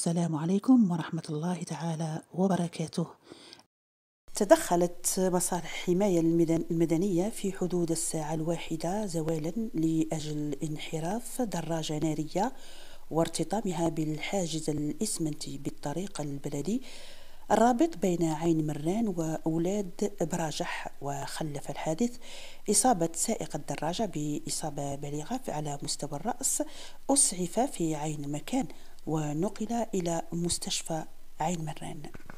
السلام عليكم ورحمة الله تعالى وبركاته تدخلت مصالح الحماية المدنية في حدود الساعة الواحدة زوالا لأجل انحراف دراجة نارية وارتطامها بالحاجز الإسمنتي بالطريق البلدي الرابط بين عين مران وأولاد براجح وخلف الحادث إصابة سائق الدراجة بإصابة بالغة على مستوى الرأس أسعف في عين مكان ونقل إلى مستشفى عين مران